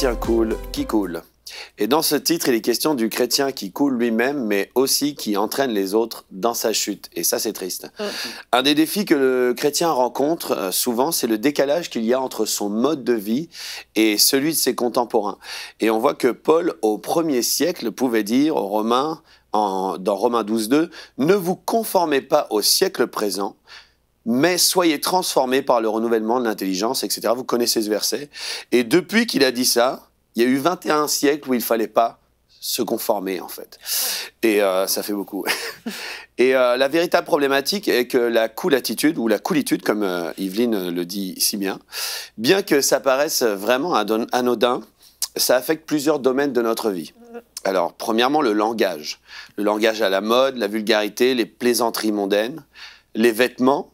chrétien qui coule. Et dans ce titre, il est question du chrétien qui coule lui-même, mais aussi qui entraîne les autres dans sa chute. Et ça, c'est triste. Un des défis que le chrétien rencontre euh, souvent, c'est le décalage qu'il y a entre son mode de vie et celui de ses contemporains. Et on voit que Paul, au premier siècle, pouvait dire aux Romains, en, dans Romains « Ne vous conformez pas au siècle présent, mais soyez transformés par le renouvellement de l'intelligence, etc. Vous connaissez ce verset. Et depuis qu'il a dit ça, il y a eu 21 siècles où il ne fallait pas se conformer en fait. Et euh, ça fait beaucoup. et euh, la véritable problématique est que la cool attitude, ou la coolitude, comme euh, Yveline le dit si bien, bien que ça paraisse vraiment anodin, ça affecte plusieurs domaines de notre vie. Alors, premièrement, le langage. Le langage à la mode, la vulgarité, les plaisanteries mondaines, les vêtements,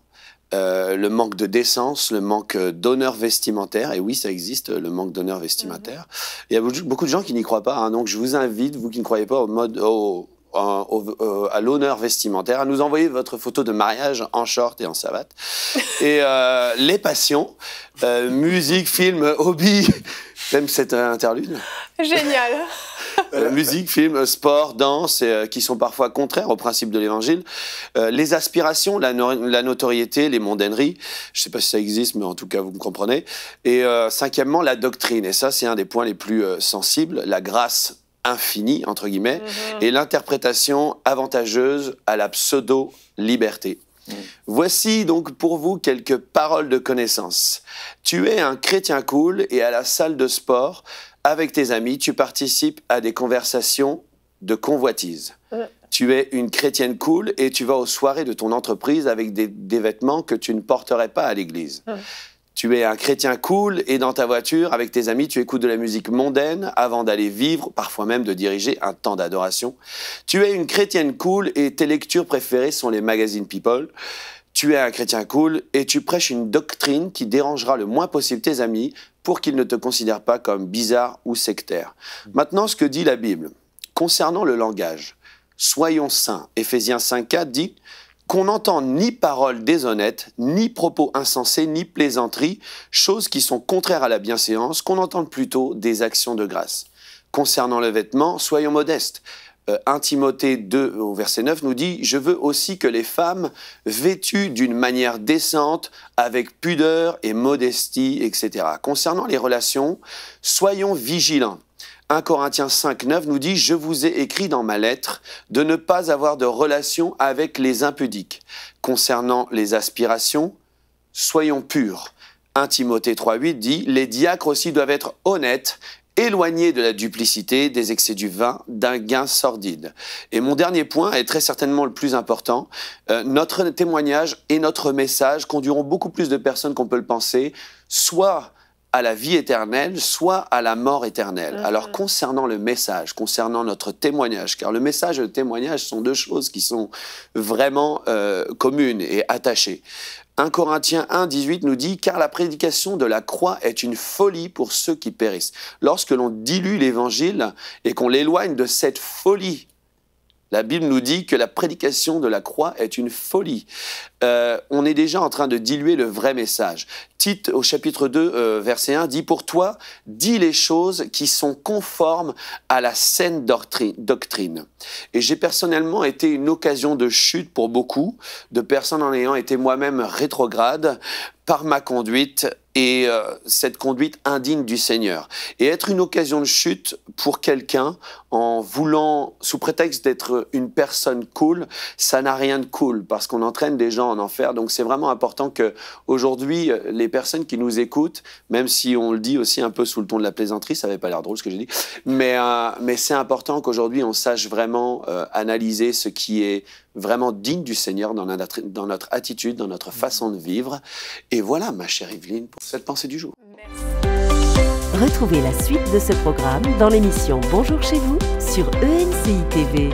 euh, le manque de décence, le manque d'honneur vestimentaire. Et oui, ça existe, le manque d'honneur vestimentaire. Mhm. Il y a beaucoup de gens qui n'y croient pas. Hein. donc, je vous invite, vous qui ne croyez pas au mode, euh, à l'honneur vestimentaire, à nous envoyer votre photo de mariage en short et en savate. et euh, les passions, musique, film, hobby. T'aimes cette interlude Génial. Euh, musique, film, sport, danse, euh, qui sont parfois contraires au principe de l'évangile. Euh, les aspirations, la, notoriété, les mondaineries. Je ne sais pas si ça existe, mais en tout cas, vous me comprenez. Et cinquièmement, la doctrine. Et ça, c'est un des points les plus sensibles. La grâce infinie, entre guillemets, mm-hmm. et l'interprétation avantageuse à la pseudo-liberté. Voici donc pour vous quelques paroles de connaissance. Tu es un chrétien cool et à la salle de sport, avec tes amis, tu participes à des conversations de convoitise. Euh. Tu es une chrétienne cool et tu vas aux soirées de ton entreprise avec des, vêtements que tu ne porterais pas à l'église. Euh tu es un chrétien cool et dans ta voiture, avec tes amis, tu écoutes de la musique mondaine avant d'aller vivre, parfois même de diriger un temps d'adoration. Tu es une chrétienne cool et tes lectures préférées sont les magazines People. Tu es un chrétien cool et tu prêches une doctrine qui dérangera le moins possible tes amis pour qu'ils ne te considèrent pas comme bizarre ou sectaire. Maintenant, ce que dit la Bible concernant le langage. Soyons saints. Éphésiens 5.4 dit qu'on n'entend ni paroles déshonnêtes, ni propos insensés, ni plaisanteries, choses qui sont contraires à la bienséance, qu'on entende plutôt des actions de grâce. Concernant le vêtement, soyons modestes. 1 Timothée 2 au verset 9 nous dit ⁇ Je veux aussi que les femmes, vêtues d'une manière décente, avec pudeur et modestie, etc. ⁇ Concernant les relations, soyons vigilants. 1 Corinthiens 5, 9 nous dit, je vous ai écrit dans ma lettre de ne pas avoir de relation avec les impudiques. Concernant les aspirations, soyons purs. 1 Timothée 8 dit Les diacres aussi doivent être honnêtes, éloignés de la duplicité, des excès du vin, d'un gain sordide. Et mon dernier point est très certainement le plus important. Euh, notre témoignage et notre message conduiront beaucoup plus de personnes qu'on peut le penser, soit à la vie éternelle, soit à la mort éternelle. Mhm. Alors concernant le message, concernant notre témoignage, car le message et le témoignage sont deux choses qui sont vraiment euh, communes et attachées. 1 Corinthiens 1, 18 nous dit, car la prédication de la croix est une folie pour ceux qui périssent. Lorsque l'on dilue l'évangile et qu'on l'éloigne de cette folie, la Bible nous dit que la prédication de la croix est une folie. Euh, on est déjà en train de diluer le vrai message. Tite, au chapitre 2, euh, verset 1, dit Pour toi, dis les choses qui sont conformes à la saine doctrine. Et j'ai personnellement été une occasion de chute pour beaucoup de personnes en ayant été moi-même rétrograde par ma conduite et euh, cette conduite indigne du Seigneur. Et être une occasion de chute pour quelqu'un en voulant, sous prétexte d'être une personne cool, ça n'a rien de cool parce qu'on entraîne des gens en enfer. Donc c'est vraiment important que aujourd'hui euh, les personnes qui nous écoutent, même si on le dit aussi un peu sous le ton de la plaisanterie, ça n'avait pas l'air drôle ce que j'ai dit, mais, euh, mais c'est important qu'aujourd'hui on sache vraiment euh, analyser ce qui est vraiment digne du Seigneur dans notre, dans notre attitude, dans notre façon de vivre. Et voilà ma chère Evelyne pour cette pensée du jour. Retrouvez la suite de ce programme dans l'émission Bonjour chez vous sur ENCI TV.